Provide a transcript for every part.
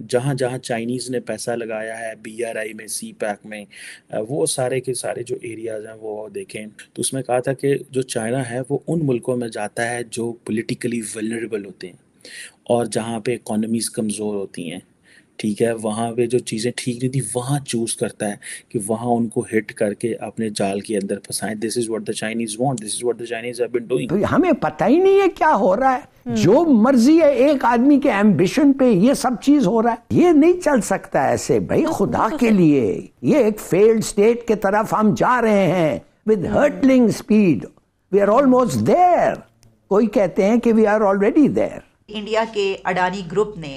जहाँ जहाँ चाइनीज़ ने पैसा लगाया है बी में सी पैक में वो सारे के सारे जो एरियाज़ हैं वो देखें तो उसमें कहा था कि जो चाइना है वो उन मुल्कों में जाता है जो पोलिटिकली वेलरेबल होते हैं और जहाँ पे इकोनॉमीज़ कमज़ोर होती हैं ठीक है वहाँ पे जो चीज़ें ठीक नहीं थी वहाँ चूज़ करता है कि वहाँ उनको हिट करके अपने जाल के अंदर फंसाएं this is what the Chinese want this is what the Chinese have been doing हमें पता ही नहीं है क्या हो रहा है हम्म। जो मर्जी है एक आदमी के एम्बिशन पे ये सब चीज हो रहा है ये नहीं चल सकता ऐसे भाई खुदा के लिए ये एक फेल्ड स्टेट के तरफ हम जा रहे हैं with hurtling speed we are almost there कोई कहते हैं कि we are already there India के अडानी ग्रुप ने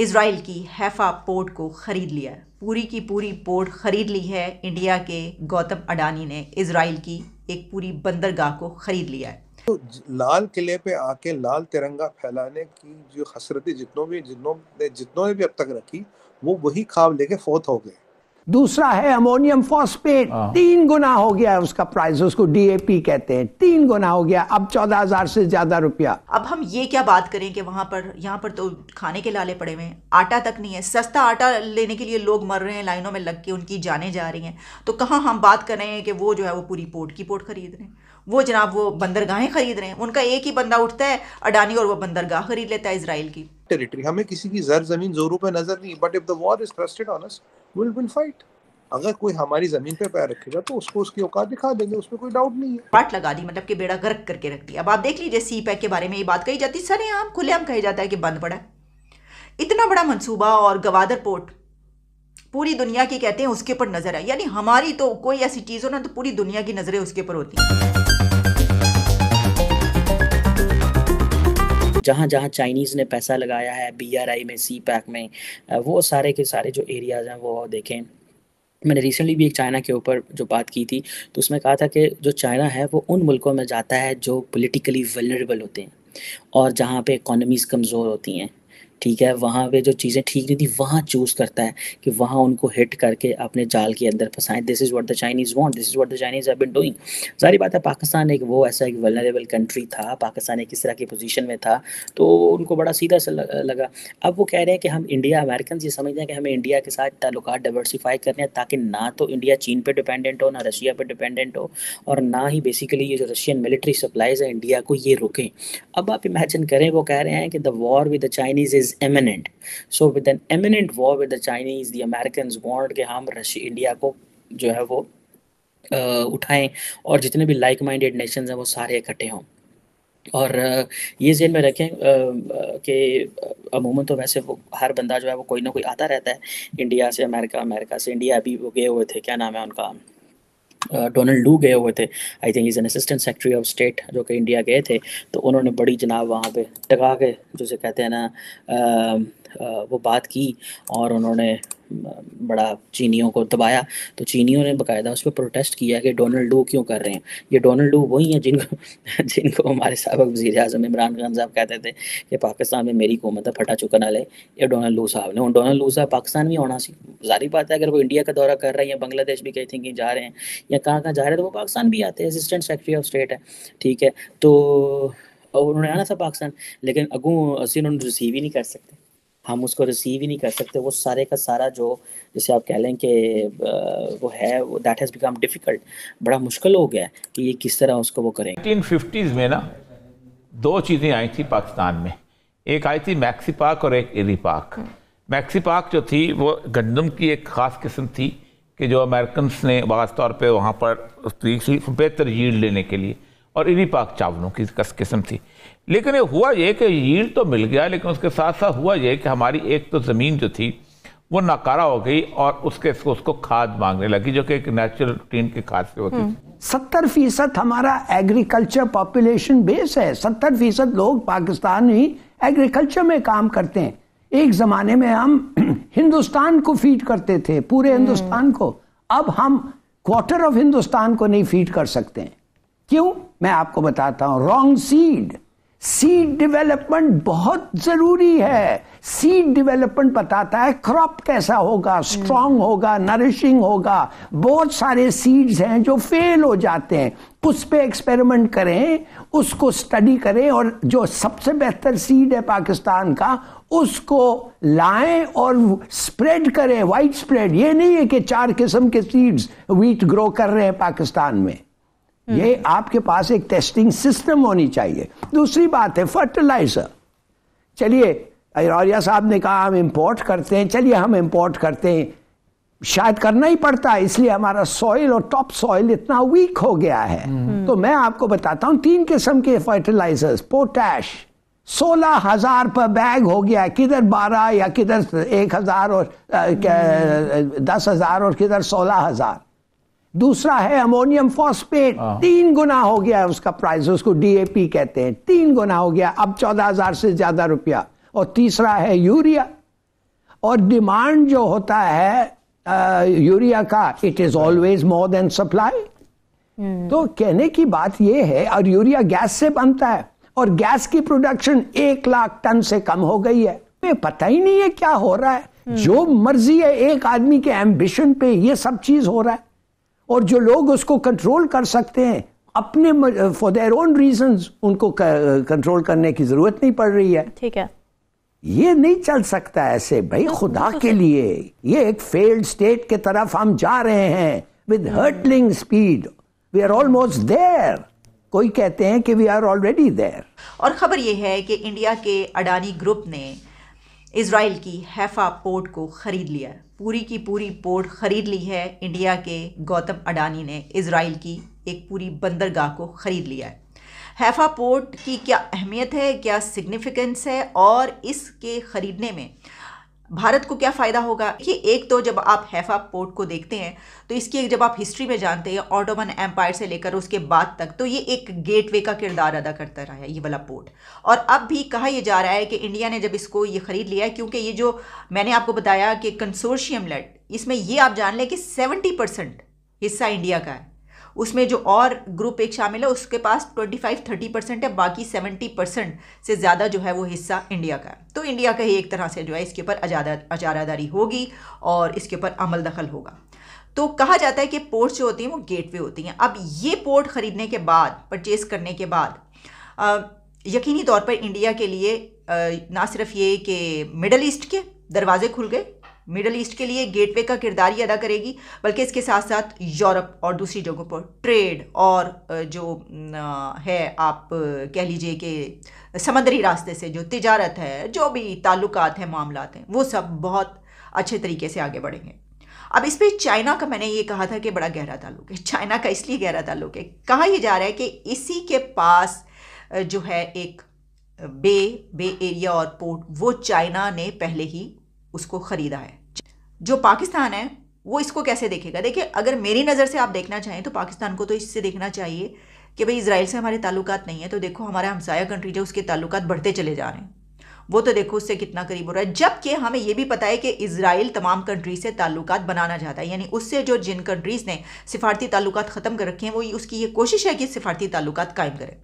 इसराइल की हैफ़ा पोर्ट को ख़रीद लिया है पूरी की पूरी पोर्ट ख़रीद ली है इंडिया के गौतम अडानी ने इसराइल की एक पूरी बंदरगाह को ख़रीद लिया है तो लाल किले पे आके लाल तिरंगा फैलाने की जो हसरतें जितनों भी जितनों ने जितनों ने भी अब तक रखी वो वही खाब लेके फोत हो गए दूसरा है अमोनियम फॉस्फेट हाँ। तीन गुना हो गया है उसका प्राइस उसको डीएपी कहते हैं तीन गुना हो गया अब चौदह हजार से ज्यादा रुपया अब हम ये क्या बात करें कि वहां पर यहाँ पर तो खाने के लाले पड़े हुए हैं आटा तक नहीं है सस्ता आटा लेने के लिए लोग मर रहे हैं लाइनों में लग के उनकी जाने जा रही है तो कहाँ हम बात कर रहे हैं कि वो जो है वो पूरी पोर्ट की पोर्ट खरीद रहे हैं वो जनाब वो बंदरगाहें खरीद रहे हैं उनका एक ही बंदा उठता है अडानी और वो बंदरगाह खरीद लेता है इसराइल की टेरिटरी हमें किसी की जर जमीन जोरों पर नजर नहीं but if the war is trusted on us will will fight अगर कोई हमारी जमीन पे पैर रखेगा तो उसको उसकी औकात दिखा देंगे उसमें कोई डाउट नहीं है पाट लगा दी मतलब कि बेड़ा गर्क करके रख दिया अब आप देख लीजिए सी पैक e के बारे में ये बात कही जाती सर आम खुलेआम कहे जाता है कि बंद पड़ा इतना बड़ा मंसूबा और गवादर पोर्ट पूरी दुनिया की कहते हैं उसके ऊपर नजर है यानी हमारी तो कोई ऐसी चीज़ हो ना तो पूरी दुनिया की नज़रें उसके ऊपर होती हैं जहाँ जहाँ चाइनीज़ ने पैसा लगाया है आई में सी पैक में वो सारे के सारे जो एरियाज़ हैं वो देखें मैंने रिसेंटली भी एक चाइना के ऊपर जो बात की थी तो उसमें कहा था कि जो चाइना है वो उन मुल्कों में जाता है जो पॉलिटिकली वेलरेबल होते हैं और जहाँ पे इकॉनमीज़ कमज़ोर होती हैं ठीक है वहाँ पे जो चीज़ें ठीक नहीं थी वहाँ चूज़ करता है कि वहाँ उनको हिट करके अपने जाल के अंदर फंसाएं this is what the Chinese want this is what the Chinese have been doing सारी बात है पाकिस्तान एक वो ऐसा एक वेलरेबल कंट्री था पाकिस्तान एक इस तरह की पोजिशन में था तो उनको बड़ा सीधा सा लगा अब वो कह रहे हैं कि हम इंडिया अमेरिकन ये समझते हैं कि हमें इंडिया के साथ ताल्लुक डाइवर्सीफाई करने हैं ताकि ना तो इंडिया चीन पर डिपेंडेंट हो ना रशिया पर डिपेंडेंट हो और ना ही बेसिकली ये जो रशियन मिलिट्री सप्लाईज है इंडिया को ये रुकें अब आप इमेजन करें वो कह रहे हैं कि the war with the Chinese is is eminent so with an eminent war with the Chinese the American want के हम रशिया इंडिया को जो है वो उठाएं और जितने भी लाइक माइंडेड नेशन हैं वो सारे इकट्ठे हों और ये जेन में रखें कि अमूमन तो वैसे वो हर बंदा जो है वो कोई ना कोई आता रहता है इंडिया से अमेरिका अमेरिका से इंडिया अभी वो गए हुए थे क्या नाम है उनका डोनाल्ड लू गए हुए थे I think is an assistant secretary of state जो कि इंडिया गए थे तो उन्होंने बड़ी जनाब वहाँ पे टका के जैसे कहते हैं ना आ, आ, वो बात की और उन्होंने बड़ा चीनियों को दबाया तो चीनियों ने बकायदा उस पर प्रोटेस्ट किया कि डोनाल्ड डू क्यों कर रहे हैं ये डोनाल्ड डू वही हैं जिनको जिनको हमारे सबक वजी अजम इमरान खान साहब कहते थे कि पाकिस्तान में मेरी हुकूमत है फटा चुका ना ले ये डोनाल्ड डू साहब ने डोनाल्ड डू साहब पाकिस्तान में होना सी जारी बात है अगर वो इंडिया का दौरा कर रहे हैं या बांग्लादेश भी कहीं थिंकिंग जा रहे हैं या कहाँ कहाँ जा रहे हैं तो वो पाकिस्तान भी आते हैं असिस्टेंट सेक्रेटरी ऑफ स्टेट है ठीक है तो और उन्होंने आना था पाकिस्तान लेकिन अगू असी उन्होंने रिसीव ही नहीं कर सकते हम उसको रिसीव ही नहीं कर सकते वो सारे का सारा जो जैसे आप कह लें कि वो है वो दैट हैज़ बिकम डिफ़िकल्ट बड़ा मुश्किल हो गया कि ये किस तरह उसको वो करें नाइनटीन फिफ्टीज़ में ना दो चीज़ें आई थी पाकिस्तान में एक आई थी मैक्सी पाक और एक एरी पाक मैक्सी पाक जो थी वो गंदम की एक ख़ास किस्म थी कि जो अमेरिकन ने ख़ास तौर पर वहाँ पर बेहतर यील्ड लेने के लिए और इन्हीं पाक चावलों की किस्म थी लेकिन ये हुआ ये कि यील्ड तो मिल गया लेकिन उसके साथ साथ हुआ ये कि हमारी एक तो ज़मीन जो थी वो नाकारा हो गई और उसके उसको उसको खाद मांगने लगी जो कि एक नेचुरल रूटीन की खाद से होती हम्म। सत्तर फीसद हमारा एग्रीकल्चर पॉपुलेशन बेस है सत्तर फीसद लोग पाकिस्तान ही एग्रीकल्चर में काम करते हैं एक ज़माने में हम हिंदुस्तान को फीड करते थे पूरे हम्म। हिंदुस्तान को अब हम क्वार्टर ऑफ हिंदुस्तान को नहीं फीड कर सकते हैं क्यों मैं आपको बताता हूं रॉन्ग सीड सीड डेवलपमेंट बहुत जरूरी है सीड डेवलपमेंट बताता है क्रॉप कैसा होगा स्ट्रांग hmm. होगा नरिशिंग होगा बहुत सारे सीड्स हैं जो फेल हो जाते हैं उस पर एक्सपेरिमेंट करें उसको स्टडी करें और जो सबसे बेहतर सीड है पाकिस्तान का उसको लाएं और स्प्रेड करें वाइड स्प्रेड ये नहीं है कि चार किस्म के सीड्स वीट ग्रो कर रहे हैं पाकिस्तान में ये आपके पास एक टेस्टिंग सिस्टम होनी चाहिए दूसरी बात है फर्टिलाइजर चलिए अरौरिया साहब ने कहा हम इंपोर्ट करते हैं चलिए हम इंपोर्ट करते हैं शायद करना ही पड़ता है इसलिए हमारा सॉइल और टॉप सॉइल इतना वीक हो गया है तो मैं आपको बताता हूं तीन किस्म के फर्टिलाइजर्स पोटैश सोलह हजार पर बैग हो गया है किधर बारह या किधर एक हजार और दस हजार और किधर सोलह हजार दूसरा है अमोनियम फॉस्फेट हाँ। तीन गुना हो गया है उसका प्राइस उसको डीएपी कहते हैं तीन गुना हो गया अब चौदह हजार से ज्यादा रुपया और तीसरा है यूरिया और डिमांड जो होता है आ, यूरिया का it is always more than supply तो कहने की बात यह है और यूरिया गैस से बनता है और गैस की प्रोडक्शन एक लाख टन से कम हो गई है पता ही नहीं है क्या हो रहा है हम्म। जो मर्जी है एक आदमी के एम्बिशन पे ये सब चीज हो रहा है और जो लोग उसको कंट्रोल कर सकते हैं अपने फॉर देयर ओन रीजन उनको कंट्रोल करने की जरूरत नहीं पड़ रही है ठीक है ये नहीं चल सकता ऐसे भाई खुदा के लिए ये एक फेल्ड स्टेट के तरफ हम जा रहे हैं with hurtling speed we are almost there कोई कहते हैं कि वी आर ऑलरेडी देयर और खबर ये है कि इंडिया के अडानी ग्रुप ने इसराइल की हैफ़ा पोर्ट को ख़रीद लिया पूरी की पूरी पोर्ट ख़रीद ली है इंडिया के गौतम अडानी ने इसराइल की एक पूरी बंदरगाह को ख़रीद लिया है हैफ़ा पोर्ट की क्या अहमियत है क्या सिग्निफिकेंस है और इसके ख़रीदने में भारत को क्या फ़ायदा होगा कि एक तो जब आप हैफा पोर्ट को देखते हैं तो इसकी जब आप हिस्ट्री में जानते हैं ऑटोमन एम्पायर से लेकर उसके बाद तक तो ये एक गेटवे का किरदार अदा करता रहा है ये वाला पोर्ट और अब भी कहा यह जा रहा है कि इंडिया ने जब इसको ये ख़रीद लिया है क्योंकि ये जो मैंने आपको बताया कि कंसोर्शियम लेट इसमें ये आप जान लें कि सेवेंटी परसेंट हिस्सा इंडिया का है उसमें जो और ग्रुप एक शामिल है उसके पास ट्वेंटी फाइव थर्टी परसेंट है बाकी सेवेंटी परसेंट से ज़्यादा जो है वो हिस्सा इंडिया का है तो इंडिया का ही एक तरह से जो है इसके ऊपर अजारादारी होगी और इसके ऊपर अमल दखल होगा तो कहा जाता है कि पोर्ट जो होती हैं वो गेटवे होती हैं अब ये पोर्ट ख़रीदने के बाद परचेस करने के बाद यकीनी तौर पर इंडिया के लिए ना सिर्फ ये कि मिडल ईस्ट के दरवाजे खुल गए मिडल ईस्ट के लिए गेटवे का किरदार ही अदा करेगी बल्कि इसके साथ साथ यूरोप और दूसरी जगहों पर ट्रेड और जो है आप कह लीजिए कि समंदरी रास्ते से जो तिजारत है जो भी ताल्लुक हैं मामला हैं वो सब बहुत अच्छे तरीके से आगे बढ़ेंगे अब इस पर चाइना का मैंने ये कहा था कि बड़ा गहरा ताल्लुक है चाइना का इसलिए गहरा ताल्लुक है कहा यह जा रहा है कि इसी के पास जो है एक बे बे एरिया और पोर्ट वो चाइना ने पहले ही उसको ख़रीदा है जो पाकिस्तान है वो इसको कैसे देखेगा देखिए अगर मेरी नज़र से आप देखना चाहें तो पाकिस्तान को तो इससे देखना चाहिए कि भाई इसराइल से हमारे ताल्लुक नहीं है तो देखो हमारा हमसाया कंट्री जो उसके ताल्लुक बढ़ते चले जा रहे हैं वो तो देखो उससे कितना करीब हो रहा है जबकि हमें ये भी पता है कि इसराइल तमाम कंट्री से ताल्लुक बनाना चाहता है यानी उससे जो जिन कंट्रीज़ ने सिफारती ताल्लुक ख़त्म कर रखे हैं वो उसकी ये कोशिश है कि सिफारती ताल्लुक कायम करें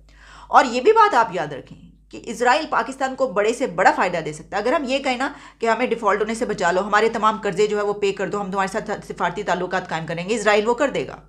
और ये भी बात आप याद रखें कि इसराइल पाकिस्तान को बड़े से बड़ा फ़ायदा दे सकता है अगर हम ये कहें ना कि हमें डिफ़ॉल्ट होने से बचा लो हमारे तमाम कर्जे जो है वो पे कर दो हम तुम्हारे साथ सिफारती ताल्लुक कायम करेंगे इसराइल वो कर देगा